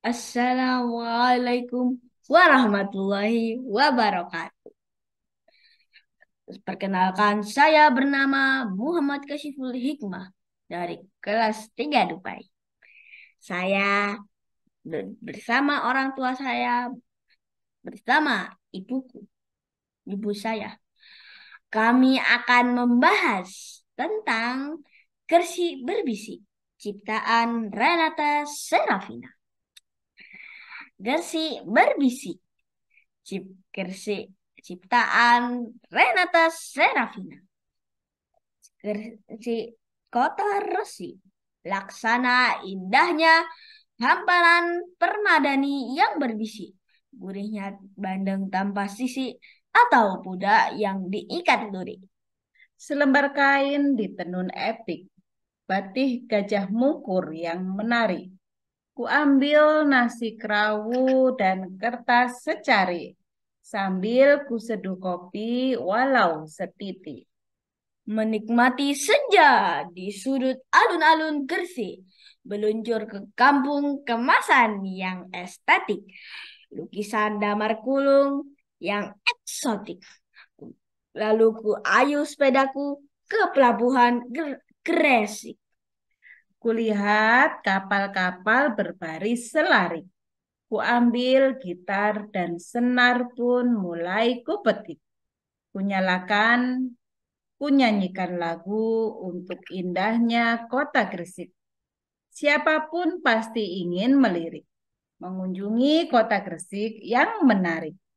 Assalamualaikum warahmatullahi wabarakatuh. Perkenalkan, saya bernama Muhammad Kasiful Hikmah dari kelas 3 Dubai. Saya bersama orang tua saya, bersama ibuku, ibu saya. Kami akan membahas tentang Kersi Berbisik, ciptaan Renata Serafina. Gersi berbisik, Cip Gersi ciptaan Renata Serafina. Gersi kota Resi. Laksana indahnya hamparan permadani yang berbisik, Gurihnya bandeng tanpa sisi atau puda yang diikat duri. Selembar kain ditenun epik, batih gajah mukur yang menarik Kuambil nasi kerawu dan kertas secari, sambil kuseduh kopi walau setitik. Menikmati senja di sudut alun-alun Gresik, meluncur ke kampung kemasan yang estetik, lukisan damar kulung yang eksotik. Lalu ku ayuh sepedaku ke pelabuhan Gresik. Kulihat kapal-kapal berbaris selari. Kuambil gitar dan senar pun mulai kupetik. Kunyalakan, kunyanyikan lagu untuk indahnya kota Gresik. Siapapun pasti ingin melirik, mengunjungi kota Gresik yang menarik.